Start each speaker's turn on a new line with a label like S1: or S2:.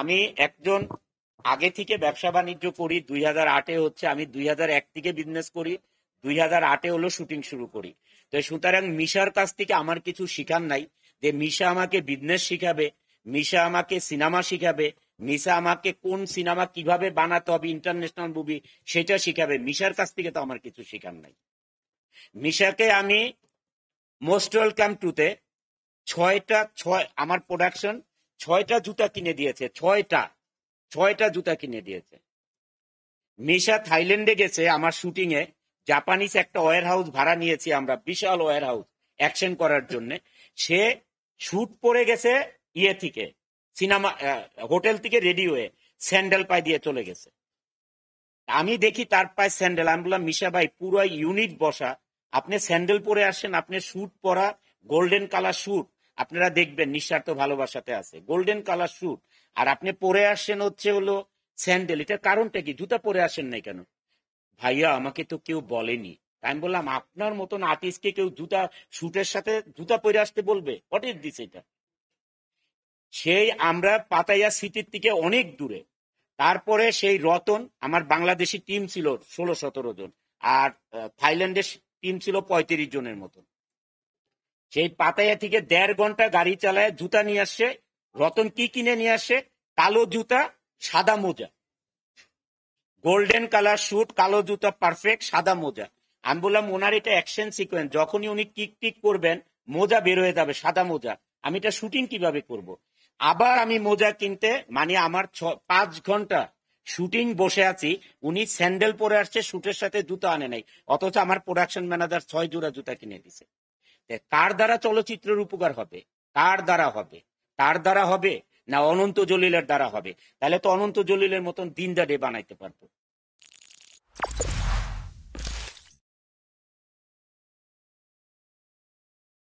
S1: আমি একজন আগে থেকে ব্যবসা বাণিজ্য করি দুই হাজার আটে হচ্ছে আমি দুই হাজার এক থেকে বিজনেস করি দুই হাজার আটে হলো শুটিং শুরু করি তো সুতরাং মিশার কাছ থেকে আমার কিছু শিখার নাই যে মিশা আমাকে বিজনেস শিখাবে মিশা আমাকে সিনেমা শিখাবে মিশা আমাকে কোন সিনেমা কিভাবে বানাতে হবে ইন্টারন্যাশনাল মুভি সেটা শিখাবে মিশার কাছ থেকে তো আমার কিছু শিখার নাই মিশাকে আমি মোস্ট ওয়েলকাম টুতে ছয়টা ছয় আমার প্রোডাকশন ছয়টা জুতা কিনে দিয়েছে ছয়টা ছয়টা জুতা কিনে দিয়েছে মিশা থাইল্যান্ডে গেছে আমার শুটিং এ জাপানিজ একটা ওয়ার হাউস ভাড়া নিয়েছি আমরা বিশাল ওয়ার হাউস অ্যাকশন করার জন্য সে শুট পরে গেছে ইয়ে থেকে সিনেমা হোটেল থেকে রেডি হয়ে স্যান্ডেল পায়ে দিয়ে চলে গেছে আমি দেখি তার পায়ে স্যান্ডেল আমি বললাম মিশা ভাই পুরো ইউনিট বসা আপনি স্যান্ডেল পরে আসেন আপনি শুট পরা গোল্ডেন কালার শুট আপনারা দেখবেন নিঃস্বার্থ ভালোবাসাতে আছে গোল্ডেন কালার শ্যুট আর আপনি পরে আসেন হচ্ছে হলো স্যান্ডেল এটার কারণটা কি জুতা পরে আসেন নাই কেন ভাইয়া আমাকে তো কেউ বলেনি আমি বললাম আপনার মতন আর্টিস্টকে কেউ জুতা শ্যুটের সাথে জুতা পরে আসতে বলবে হোয়াট ইজ দিস এটা সেই আমরা পাতাইয়া সিটির থেকে অনেক দূরে তারপরে সেই রতন আমার বাংলাদেশি টিম ছিল ষোলো সতেরো জন আর থাইল্যান্ডের টিম ছিল পঁয়ত্রিশ জনের মতন সেই পাতায়া থেকে দেড় ঘন্টা গাড়ি চালায় জুতা নিয়ে আসছে রতন কি কিনে নিয়ে আসে কালো জুতা সাদা মোজা গোল্ডেন কালার শুট কালো জুতা পারফেক্ট সাদা মোজা আমি বললাম ওনার এটা অ্যাকশন সিকোয়েন্স যখনই উনি কিক টিক করবেন মোজা বের হয়ে যাবে সাদা মোজা আমি এটা শুটিং কিভাবে করব। আবার আমি মোজা কিনতে মানে আমার পাঁচ ঘন্টা শুটিং বসে আছি উনি স্যান্ডেল পরে আসছে শুটের সাথে জুতা আনে নাই অথচ আমার প্রোডাকশন ম্যানেজার ছয় জোড়া জুতা কিনে দিছে কার দ্বারা চলচ্চিত্রের উপকার হবে কার দ্বারা হবে তার দ্বারা হবে না অনন্ত জলিলের দ্বারা হবে তাহলে তো অনন্ত জলিলের মতন দিনদারে বানাইতে পারবো